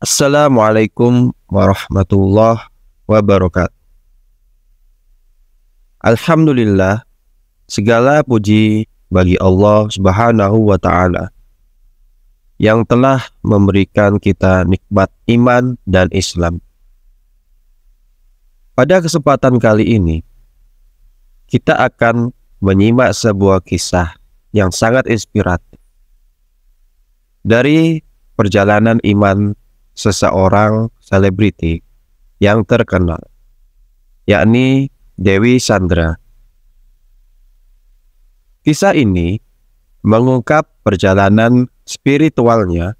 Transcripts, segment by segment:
Assalamualaikum warahmatullahi wabarakatuh. Alhamdulillah, segala puji bagi Allah Subhanahu wa taala yang telah memberikan kita nikmat iman dan Islam. Pada kesempatan kali ini, kita akan menyimak sebuah kisah yang sangat inspiratif dari perjalanan iman seseorang selebriti yang terkenal, yakni Dewi Sandra. Kisah ini mengungkap perjalanan spiritualnya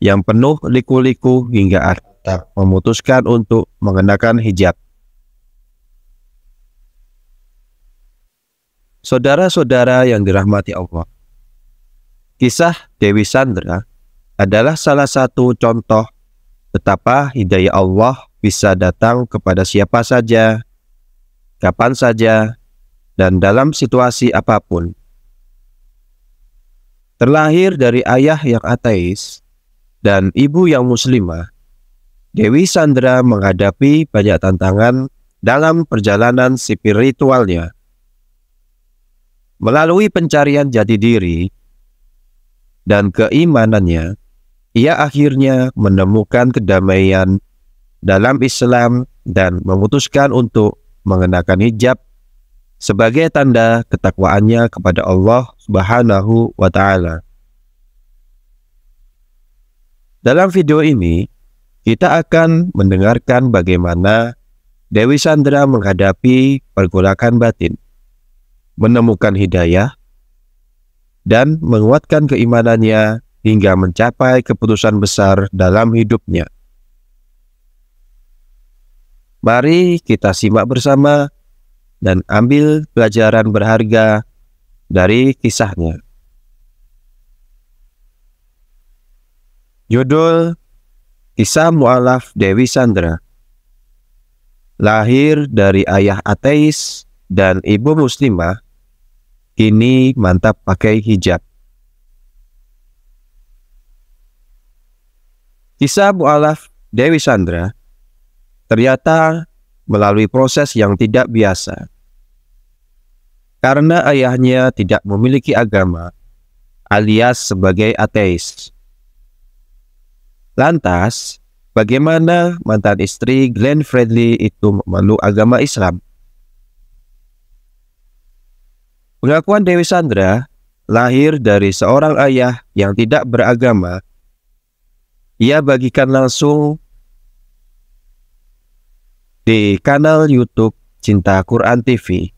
yang penuh liku-liku hingga Arta memutuskan untuk mengenakan hijab. Saudara-saudara yang dirahmati Allah, kisah Dewi Sandra adalah salah satu contoh betapa hidayah Allah bisa datang kepada siapa saja, kapan saja, dan dalam situasi apapun. Terlahir dari ayah yang ateis dan ibu yang muslimah, Dewi Sandra menghadapi banyak tantangan dalam perjalanan spiritualnya. Melalui pencarian jati diri dan keimanannya, ia akhirnya menemukan kedamaian dalam Islam dan memutuskan untuk mengenakan hijab sebagai tanda ketakwaannya kepada Allah Subhanahu wa taala. Dalam video ini, kita akan mendengarkan bagaimana Dewi Sandra menghadapi pergolakan batin, menemukan hidayah, dan menguatkan keimanannya hingga mencapai keputusan besar dalam hidupnya. Mari kita simak bersama dan ambil pelajaran berharga dari kisahnya. Judul Kisah Mu'alaf Dewi Sandra Lahir dari ayah ateis dan ibu muslimah, kini mantap pakai hijab. Kisah Bu Alaf Dewi Sandra ternyata melalui proses yang tidak biasa. Karena ayahnya tidak memiliki agama alias sebagai ateis. Lantas, bagaimana mantan istri Glenn Fredly itu memeluk agama Islam? Pengakuan Dewi Sandra lahir dari seorang ayah yang tidak beragama ia bagikan langsung di kanal YouTube Cinta Quran TV.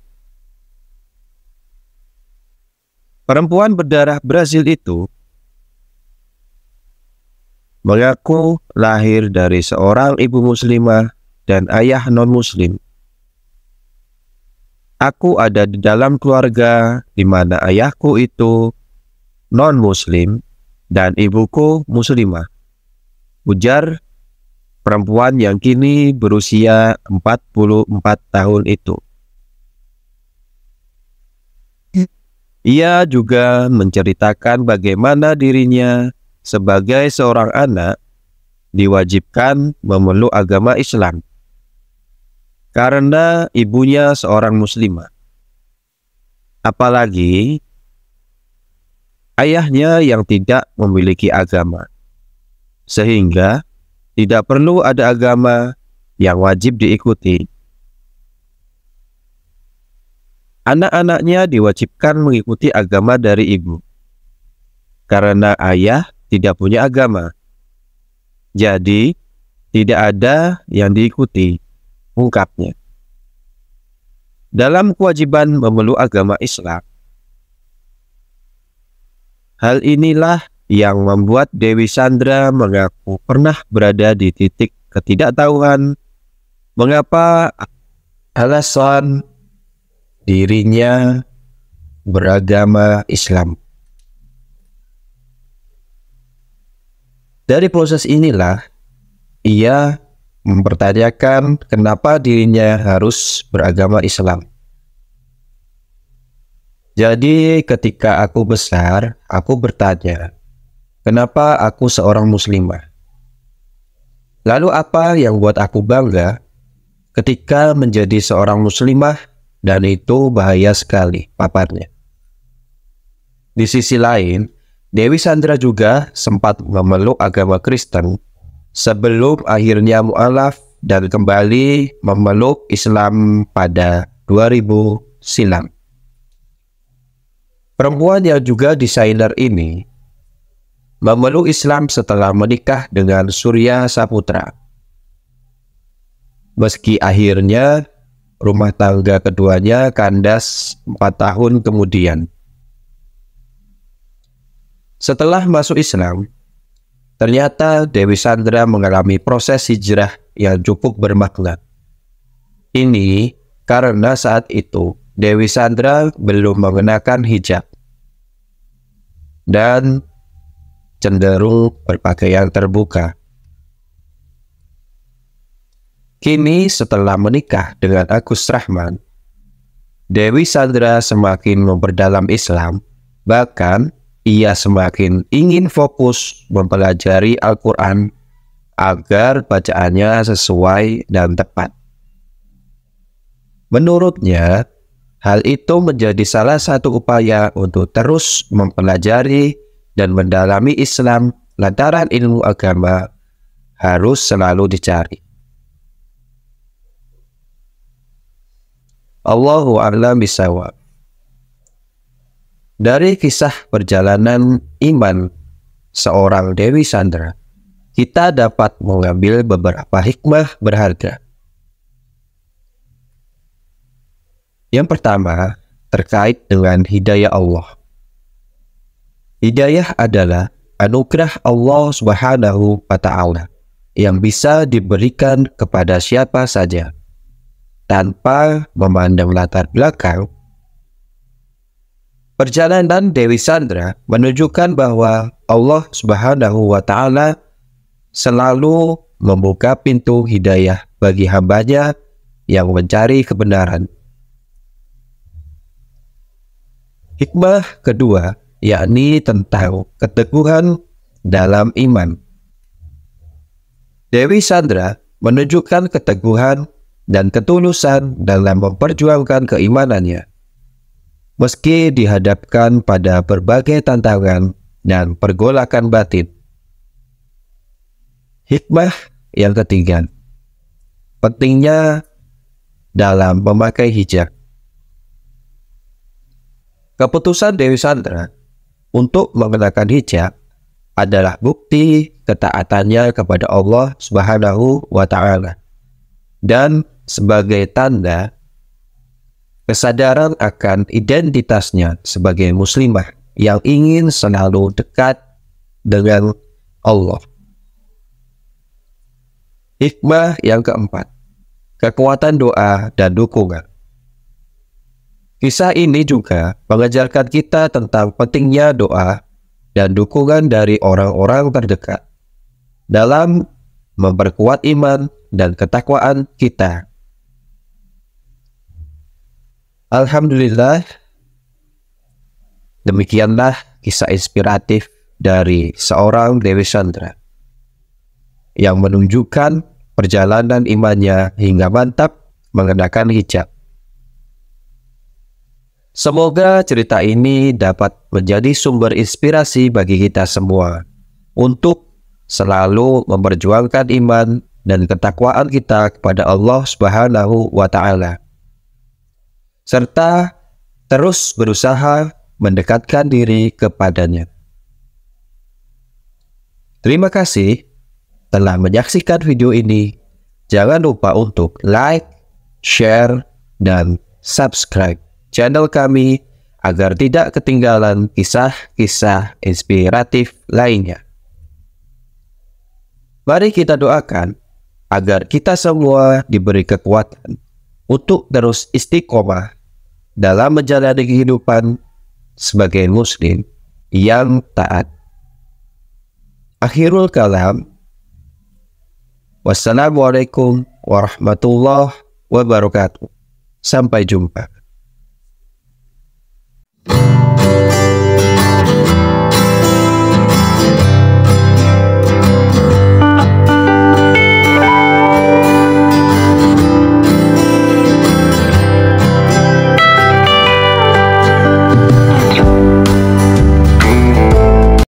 Perempuan berdarah Brazil itu mengaku lahir dari seorang ibu muslimah dan ayah non-muslim. Aku ada di dalam keluarga di mana ayahku itu non-muslim dan ibuku muslimah ujar perempuan yang kini berusia 44 tahun itu. Ia juga menceritakan bagaimana dirinya sebagai seorang anak diwajibkan memeluk agama Islam karena ibunya seorang muslimah. Apalagi ayahnya yang tidak memiliki agama sehingga tidak perlu ada agama yang wajib diikuti. Anak-anaknya diwajibkan mengikuti agama dari ibu, karena ayah tidak punya agama. Jadi, tidak ada yang diikuti, ungkapnya. Dalam kewajiban memeluk agama Islam, hal inilah yang membuat Dewi Sandra mengaku pernah berada di titik ketidaktahuan mengapa alasan dirinya beragama Islam. Dari proses inilah ia mempertanyakan kenapa dirinya harus beragama Islam. Jadi ketika aku besar, aku bertanya, Kenapa aku seorang muslimah? Lalu apa yang buat aku bangga ketika menjadi seorang muslimah dan itu bahaya sekali paparnya. Di sisi lain, Dewi Sandra juga sempat memeluk agama Kristen sebelum akhirnya mu'alaf dan kembali memeluk Islam pada 2000 silam. Perempuan yang juga desainer ini memeluk Islam setelah menikah dengan Surya Saputra. Meski akhirnya rumah tangga keduanya kandas empat tahun kemudian. Setelah masuk Islam, ternyata Dewi Sandra mengalami proses hijrah yang cukup bermakna. Ini karena saat itu Dewi Sandra belum mengenakan hijab. Dan cenderung berpakaian terbuka. Kini setelah menikah dengan Agus Rahman, Dewi Sandra semakin memperdalam Islam, bahkan ia semakin ingin fokus mempelajari Al-Quran agar bacaannya sesuai dan tepat. Menurutnya, hal itu menjadi salah satu upaya untuk terus mempelajari dan mendalami Islam lantaran ilmu agama harus selalu dicari. Allahu a'lam bisawab. Dari kisah perjalanan iman seorang Dewi Sandra, kita dapat mengambil beberapa hikmah berharga. Yang pertama, terkait dengan hidayah Allah. Hidayah adalah anugerah Allah Subhanahu wa taala yang bisa diberikan kepada siapa saja tanpa memandang latar belakang. Perjalanan Dewi Sandra menunjukkan bahwa Allah Subhanahu wa taala selalu membuka pintu hidayah bagi hambanya yang mencari kebenaran. Hikmah kedua yakni tentang keteguhan dalam iman. Dewi Sandra menunjukkan keteguhan dan ketulusan dalam memperjuangkan keimanannya. Meski dihadapkan pada berbagai tantangan dan pergolakan batin. Hikmah yang ketiga. Pentingnya dalam memakai hijab. Keputusan Dewi Sandra untuk mengenakan hijab adalah bukti ketaatannya kepada Allah Subhanahu wa taala dan sebagai tanda kesadaran akan identitasnya sebagai muslimah yang ingin selalu dekat dengan Allah. Hikmah yang keempat, kekuatan doa dan dukungan. Kisah ini juga mengajarkan kita tentang pentingnya doa dan dukungan dari orang-orang terdekat dalam memperkuat iman dan ketakwaan kita. Alhamdulillah, demikianlah kisah inspiratif dari seorang Dewi Sandra yang menunjukkan perjalanan imannya hingga mantap mengenakan hijab. Semoga cerita ini dapat menjadi sumber inspirasi bagi kita semua untuk selalu memperjuangkan iman dan ketakwaan kita kepada Allah Subhanahu wa taala serta terus berusaha mendekatkan diri kepadanya. Terima kasih telah menyaksikan video ini. Jangan lupa untuk like, share, dan subscribe channel kami agar tidak ketinggalan kisah-kisah inspiratif lainnya. Mari kita doakan agar kita semua diberi kekuatan untuk terus istiqomah dalam menjalani kehidupan sebagai muslim yang taat. Akhirul kalam. Wassalamualaikum warahmatullahi wabarakatuh. Sampai jumpa.